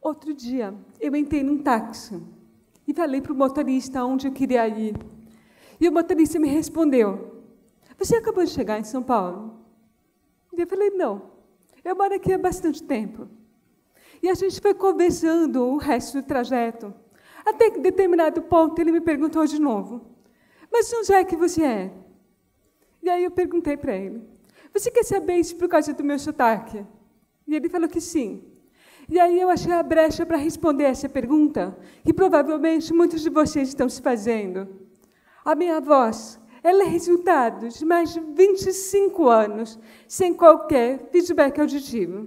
Outro dia, eu entrei num táxi e falei para o motorista onde eu queria ir. E o motorista me respondeu: Você acabou de chegar em São Paulo? E eu falei: Não, eu moro aqui há bastante tempo. E a gente foi conversando o resto do trajeto. Até que, em determinado ponto, ele me perguntou de novo: Mas onde é que você é? E aí eu perguntei para ele: Você quer saber isso por causa do meu sotaque? E ele falou que sim. E aí eu achei a brecha para responder essa pergunta, que provavelmente muitos de vocês estão se fazendo. A minha voz, ela é resultado de mais de 25 anos sem qualquer feedback auditivo.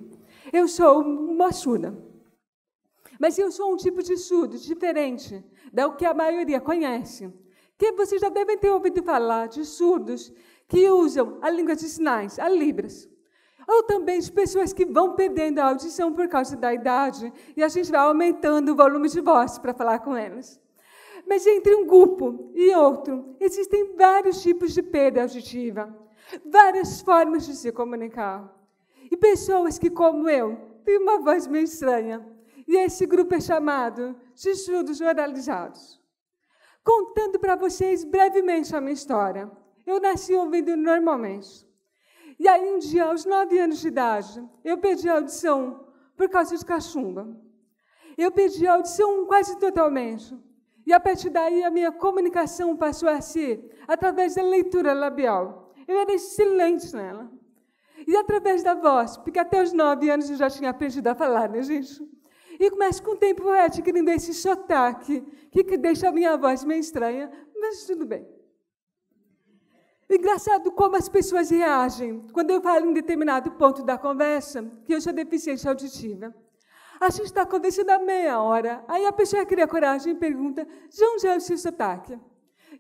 Eu sou uma surda. Mas eu sou um tipo de surdo diferente do que a maioria conhece. Que vocês já devem ter ouvido falar de surdos que usam a língua de sinais, a Libras ou também de pessoas que vão perdendo a audição por causa da idade, e a gente vai aumentando o volume de voz para falar com elas. Mas entre um grupo e outro, existem vários tipos de perda auditiva, várias formas de se comunicar. E pessoas que, como eu, têm uma voz meio estranha. E esse grupo é chamado de surdos oralizados. Contando para vocês brevemente a minha história. Eu nasci ouvindo normalmente. E aí, um dia, aos nove anos de idade, eu perdi a audição por causa de cachumba. Eu perdi a audição quase totalmente. E a partir daí, a minha comunicação passou a ser através da leitura labial. Eu era excelente nela. E através da voz, porque até os nove anos eu já tinha aprendido a falar, né, gente? E começo com o tempo eu adquirindo esse sotaque, que, que deixa a minha voz meio estranha, mas tudo bem. Engraçado como as pessoas reagem quando eu falo em determinado ponto da conversa que eu sou deficiente auditiva. A gente está conversando há meia hora, aí a pessoa cria coragem e pergunta: de onde é o seu sotaque?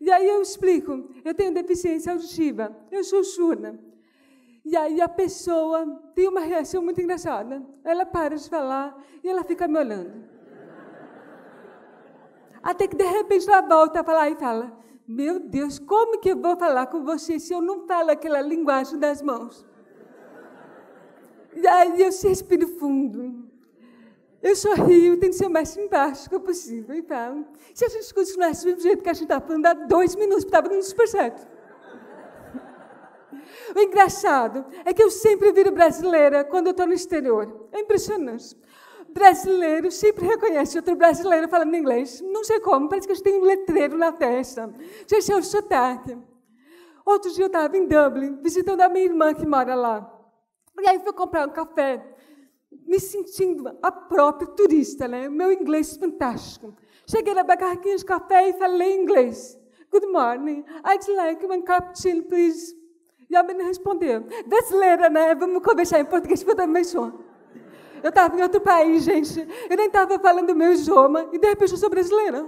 E aí eu explico: eu tenho deficiência auditiva, eu sou surda. E aí a pessoa tem uma reação muito engraçada. Ela para de falar e ela fica me olhando. Até que de repente ela volta a falar e fala: meu Deus, como que eu vou falar com você se eu não falo aquela linguagem das mãos? E aí eu respiro fundo. Eu sorrio, tento que ser o mais simpática possível e tal. Se a gente continuasse do mesmo jeito que a gente estava tá falando há dois minutos, estava dando super certo. O engraçado é que eu sempre viro brasileira quando eu estou no exterior. É impressionante. Brasileiro sempre reconhece outro brasileiro falando inglês. Não sei como, parece que eles têm um letreiro na testa. Já é o sotaque. Outro dia eu estava em Dublin, visitando a minha irmã que mora lá. E aí fui comprar um café, me sentindo a própria turista, né? meu inglês fantástico. Cheguei na barraquinha de café e falei inglês. Good morning. I'd like one cappuccino, please. E a menina respondeu. Brasileira, né? Vamos conversar em português, porque eu também sou. Eu estava em outro país, gente. Eu nem estava falando o meu idioma. E de repente eu sou brasileira.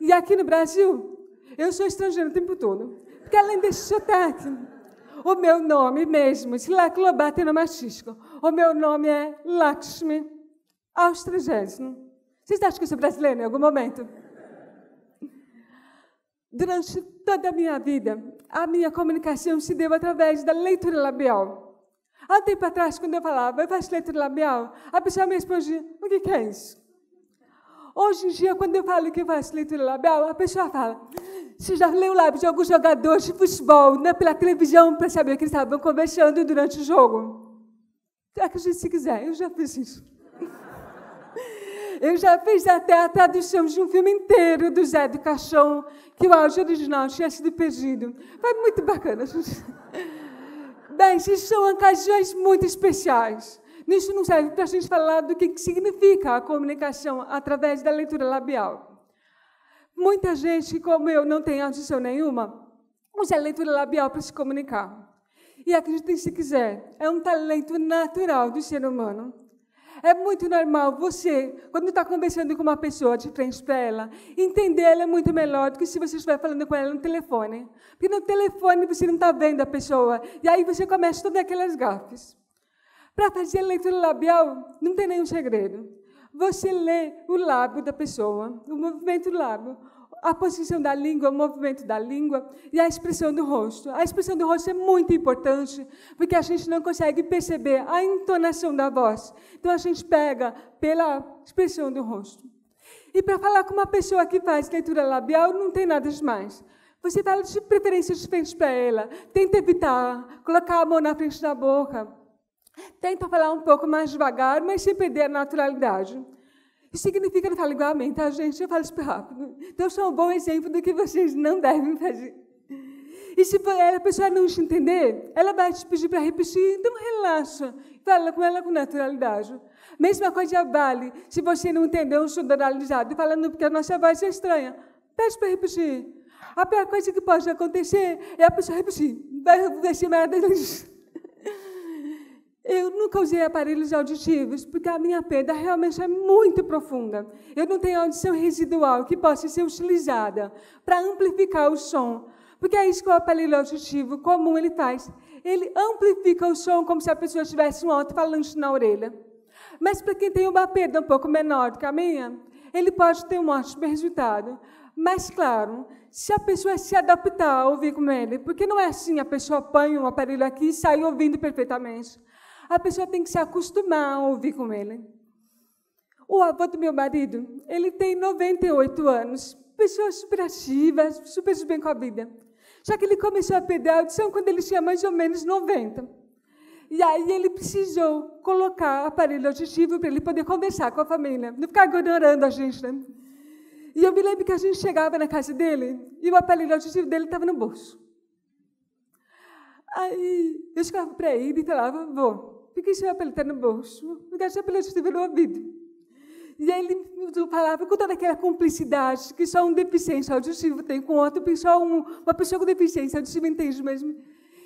E aqui no Brasil, eu sou estrangeira o tempo todo. Porque além desse sotaque, o meu nome mesmo, Silak Lobato é no machisco, o meu nome é Lakshmi Austrigésimo. Vocês acham que eu sou brasileira em algum momento? Durante toda a minha vida, a minha comunicação se deu através da leitura labial. Há tempo atrás, quando eu falava, faz letra labial, a pessoa me respondia, o que, é isso? Hoje em dia, quando eu falo que faço leitura labial, a pessoa fala, você já leu o lábio de alguns jogadores de futebol, né, pela televisão, para saber que eles estavam conversando durante o jogo? Acredite se quiser, eu já fiz isso. Eu já fiz até a tradução de um filme inteiro do Zé do Caixão, que o áudio original tinha sido perdido. Foi muito bacana, gente. Bem, isto são ocasiões muito especiais. Nisso não serve para a gente falar do que significa a comunicação através da leitura labial. Muita gente, como eu, não tem audição nenhuma, usa a leitura labial para se comunicar. E acreditem se quiser, é um talento natural do ser humano. É muito normal você, quando está conversando com uma pessoa de frente para ela, entender ela é muito melhor do que se você estiver falando com ela no telefone. Porque no telefone você não está vendo a pessoa. E aí você começa todas aquelas gafes. Para fazer a leitura labial, não tem nenhum segredo. Você lê o lábio da pessoa, o movimento do lábio a posição da língua, o movimento da língua e a expressão do rosto. A expressão do rosto é muito importante, porque a gente não consegue perceber a entonação da voz. Então a gente pega pela expressão do rosto. E para falar com uma pessoa que faz leitura labial, não tem nada de mais. Você fala de preferências diferentes para ela, tenta evitar, colocar a mão na frente da boca, tenta falar um pouco mais devagar, mas sem perder a naturalidade. Isso significa não falar igual a mim, tá, gente? Eu falo super rápido. Então, eu sou um bom exemplo do que vocês não devem fazer. E se a pessoa não te entender, ela vai te pedir para repetir, então relaxa. Fala com ela com naturalidade. Mesma coisa de abale. Se você não entendeu, sudoralizado e falando porque a nossa voz é estranha, pede para repetir. A pior coisa que pode acontecer é a pessoa repetir. Vai repetir é mais eu nunca usei aparelhos auditivos, porque a minha perda realmente é muito profunda. Eu não tenho audição residual que possa ser utilizada para amplificar o som, porque é isso que o aparelho auditivo comum ele faz. Ele amplifica o som como se a pessoa tivesse um alto-falante na orelha. Mas para quem tem uma perda um pouco menor do que a minha, ele pode ter um ótimo resultado. Mas, claro, se a pessoa se adaptar a ouvir com ele, porque não é assim, a pessoa põe um aparelho aqui e sai ouvindo perfeitamente. A pessoa tem que se acostumar a ouvir com ele. O avô do meu marido, ele tem 98 anos, pessoa super ativa, super bem com a vida. Só que ele começou a perder a audição quando ele tinha mais ou menos 90. E aí ele precisou colocar aparelho auditivo para ele poder conversar com a família, não ficar ignorando a gente, né? E eu me lembro que a gente chegava na casa dele e o aparelho auditivo dele estava no bolso. Aí eu chegava para ele e falava, bom, fiquei a pelo no bolso, me deixa pela justiça no ouvido. E ele falava com toda aquela cumplicidade que só um deficiente auditivo tem com outro, só um, uma pessoa com deficiência auditiva entende mesmo.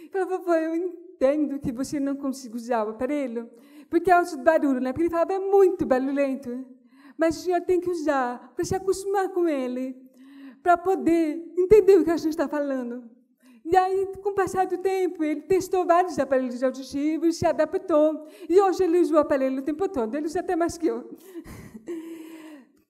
Eu falava, vovô, eu entendo que você não consiga usar o aparelho, porque é o barulho, né? Porque ele falava, é muito barulhento. Mas o senhor tem que usar para se acostumar com ele, para poder entender o que a gente está falando. E aí, com o passar do tempo, ele testou vários aparelhos auditivos, se adaptou. E hoje ele usa o aparelho o tempo todo, ele usa até mais que eu.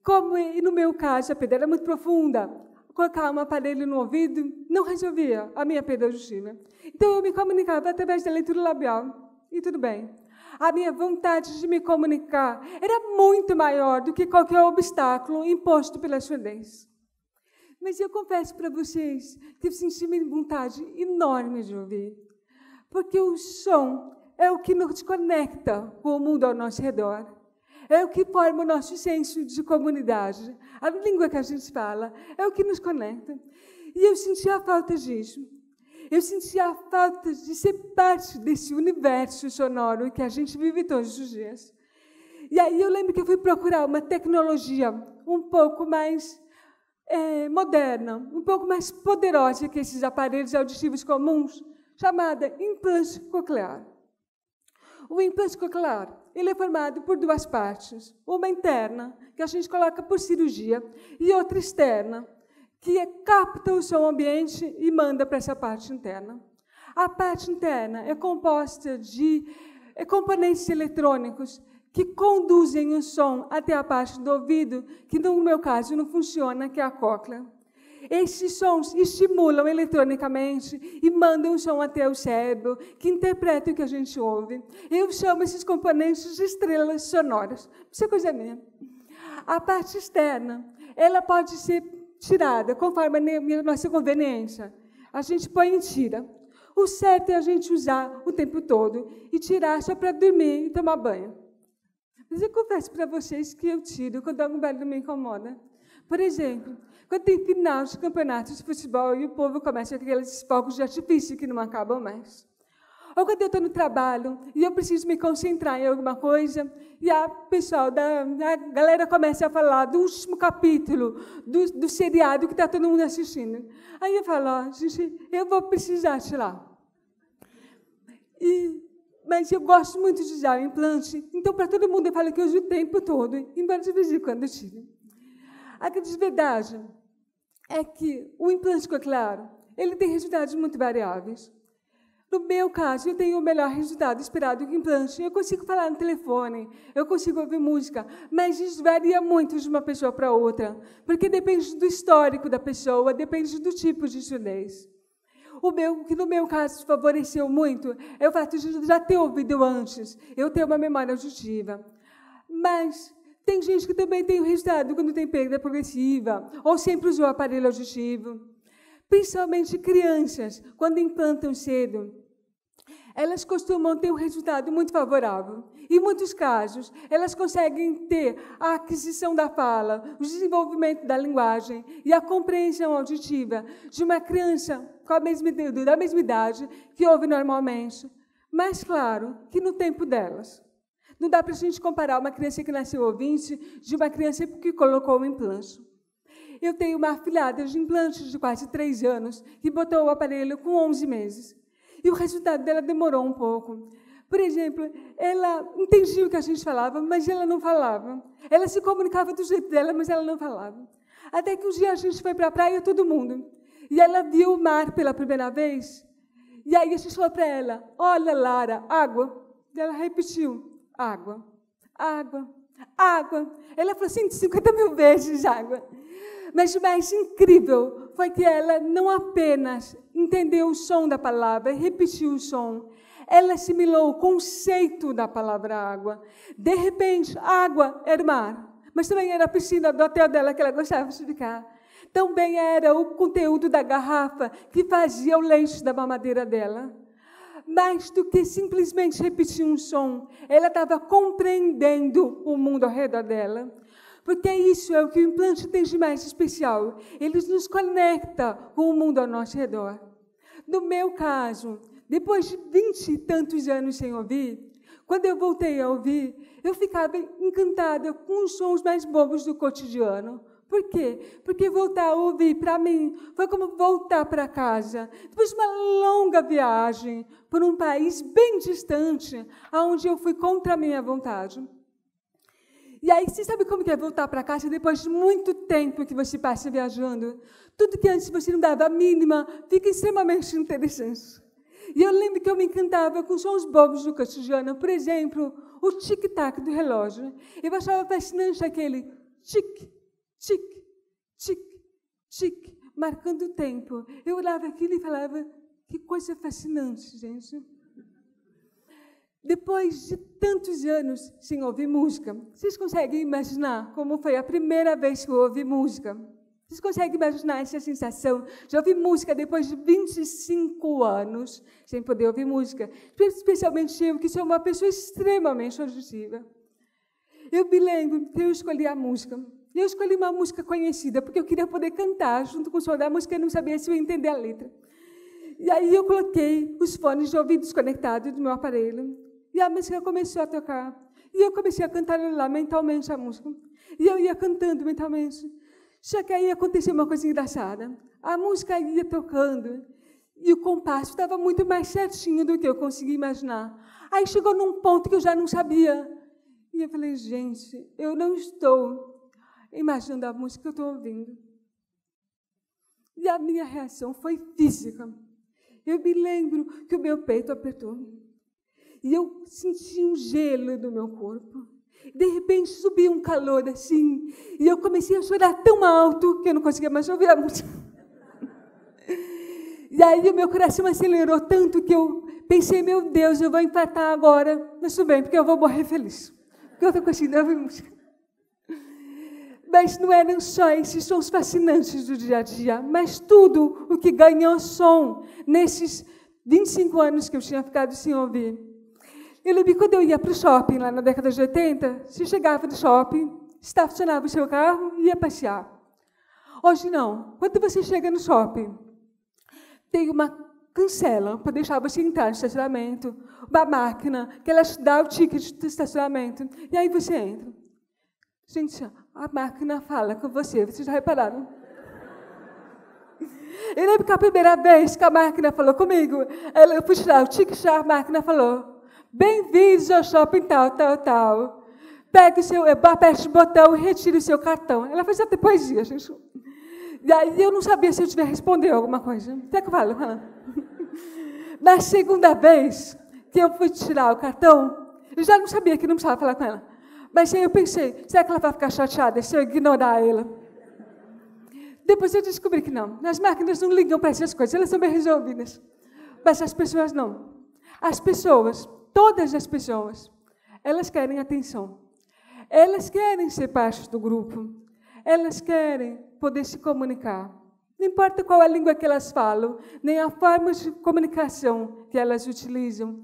Como no meu caso, a perda era muito profunda, colocar um aparelho no ouvido não resolvia a minha perda auditiva. Então eu me comunicava através da leitura labial e tudo bem. A minha vontade de me comunicar era muito maior do que qualquer obstáculo imposto pela surdez. Mas eu confesso para vocês que eu senti uma vontade enorme de ouvir, porque o som é o que nos conecta com o mundo ao nosso redor. É o que forma o nosso senso de comunidade. A língua que a gente fala é o que nos conecta. E eu sentia a falta disso. Eu sentia a falta de ser parte desse universo sonoro que a gente vive todos os dias. E aí eu lembro que eu fui procurar uma tecnologia um pouco mais é, moderna, um pouco mais poderosa que esses aparelhos auditivos comuns, chamada implante coclear. O implante coclear ele é formado por duas partes, uma interna, que a gente coloca por cirurgia, e outra externa, que é, capta o som ambiente e manda para essa parte interna. A parte interna é composta de é, componentes eletrônicos que conduzem o som até a parte do ouvido, que no meu caso não funciona, que é a cóclea. Esses sons estimulam eletronicamente e mandam o som até o cérebro, que interpreta o que a gente ouve. Eu chamo esses componentes de estrelas sonoras. Isso é coisa minha. A parte externa, ela pode ser tirada conforme a nossa conveniência. A gente põe e tira. O certo é a gente usar o tempo todo e tirar só para dormir e tomar banho. Mas eu confesso para vocês que eu tiro quando algum barulho me incomoda. Por exemplo, quando tem final de campeonato de futebol e o povo começa aqueles fogos de artifício que não acabam mais. Ou quando eu estou no trabalho e eu preciso me concentrar em alguma coisa e a pessoal da a galera começa a falar do último capítulo do, do seriado que está todo mundo assistindo. Aí eu falo, gente, eu vou precisar de lá. E mas eu gosto muito de usar o implante, então para todo mundo eu falo que eu uso o tempo todo, embora de vez em quando tire. A grande verdade é que o implante coclear, ele tem resultados muito variáveis. No meu caso, eu tenho o melhor resultado esperado com implante. Eu consigo falar no telefone, eu consigo ouvir música, mas isso varia muito de uma pessoa para outra, porque depende do histórico da pessoa, depende do tipo de surdez. O meu, que no meu caso favoreceu muito, é o fato de já ter ouvido antes, eu ter uma memória auditiva. Mas tem gente que também tem o resultado quando tem perda progressiva, ou sempre usou aparelho auditivo. Principalmente crianças, quando implantam cedo elas costumam ter um resultado muito favorável. Em muitos casos, elas conseguem ter a aquisição da fala, o desenvolvimento da linguagem e a compreensão auditiva de uma criança com a mesma, da mesma idade que ouve normalmente. Mas, claro, que no tempo delas. Não dá para a gente comparar uma criança que nasceu ouvinte de uma criança que colocou um implante. Eu tenho uma afilhada de implantes de quase três anos que botou o aparelho com 11 meses. E o resultado dela demorou um pouco. Por exemplo, ela entendia o que a gente falava, mas ela não falava. Ela se comunicava do jeito dela, mas ela não falava. Até que um dia a gente foi para a praia, todo mundo. E ela viu o mar pela primeira vez. E aí a gente falou para ela: Olha, Lara, água. E ela repetiu: Água, água, água. Ela falou assim: mil vezes água. Mas o mais é incrível foi que ela não apenas entendeu o som da palavra, repetiu o som, ela assimilou o conceito da palavra água. De repente, água era mar, mas também era a piscina do hotel dela que ela gostava de ficar. Também era o conteúdo da garrafa que fazia o leite da mamadeira dela. Mais do que simplesmente repetir um som, ela estava compreendendo o mundo ao redor dela. Porque é isso é o que o implante tem de mais especial. Ele nos conecta com o mundo ao nosso redor. No meu caso, depois de vinte e tantos anos sem ouvir, quando eu voltei a ouvir, eu ficava encantada com os sons mais bobos do cotidiano. Por quê? Porque voltar a ouvir para mim foi como voltar para casa, depois de uma longa viagem por um país bem distante, aonde eu fui contra a minha vontade. E aí, você sabe como que é voltar para casa depois de muito tempo que você passa viajando? Tudo que antes você não dava a mínima fica extremamente interessante. E eu lembro que eu me encantava com os sons bobos do cotidiano, por exemplo, o tic-tac do relógio. Eu achava fascinante aquele tic, tic, tic, tic, marcando o tempo. Eu olhava aquilo e falava: que coisa fascinante, gente. Depois de tantos anos sem ouvir música, vocês conseguem imaginar como foi a primeira vez que eu ouvi música? Vocês conseguem imaginar essa sensação de ouvir música depois de 25 anos sem poder ouvir música? Especialmente eu, que sou uma pessoa extremamente auditiva. Eu me lembro que eu escolhi a música. Eu escolhi uma música conhecida, porque eu queria poder cantar junto com o som da música e não sabia se eu ia entender a letra. E aí eu coloquei os fones de ouvido desconectados do meu aparelho e a música começou a tocar. E eu comecei a cantar lá mentalmente a música. E eu ia cantando mentalmente. Só que aí aconteceu uma coisa engraçada. A música ia tocando. E o compasso estava muito mais certinho do que eu conseguia imaginar. Aí chegou num ponto que eu já não sabia. E eu falei, gente, eu não estou imaginando a música que eu estou ouvindo. E a minha reação foi física. Eu me lembro que o meu peito apertou. E eu senti um gelo no meu corpo. De repente subiu um calor assim, e eu comecei a chorar tão alto que eu não conseguia mais ouvir a música. E aí o meu coração acelerou tanto que eu pensei, meu Deus, eu vou infartar agora, mas tudo bem, porque eu vou morrer feliz. Porque eu estou conseguindo ouvir música. Mas não eram só esses sons fascinantes do dia a dia, mas tudo o que ganhou som nesses 25 anos que eu tinha ficado sem ouvir. Eu lembro que quando eu ia para o shopping, lá na década de 80, se chegava no shopping, estacionava o seu carro e ia passear. Hoje não. Quando você chega no shopping, tem uma cancela para deixar você entrar no estacionamento, uma máquina que ela te dá o ticket do estacionamento, e aí você entra. Gente, a máquina fala com você, vocês já repararam? Eu lembro que a primeira vez que a máquina falou comigo, ela, eu fui tirar o ticket, a máquina falou, Bem-vindos ao shopping tal, tal, tal. Pegue seu, aperte o botão e retire o seu cartão. Ela fez até poesia, gente. E aí eu não sabia se eu tivesse responder alguma coisa. Até que vale. Na segunda vez que eu fui tirar o cartão, eu já não sabia que não precisava falar com ela. Mas aí eu pensei, será que ela vai ficar chateada se eu ignorar ela? Depois eu descobri que não. As máquinas não ligam para essas coisas, elas são bem resolvidas. Mas as pessoas não. As pessoas Todas as pessoas, elas querem atenção. Elas querem ser parte do grupo. Elas querem poder se comunicar. Não importa qual a língua que elas falam, nem a forma de comunicação que elas utilizam.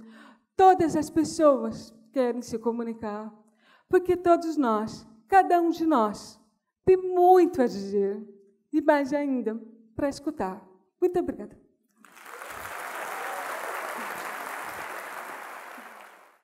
Todas as pessoas querem se comunicar. Porque todos nós, cada um de nós, tem muito a dizer. E mais ainda, para escutar. Muito obrigada.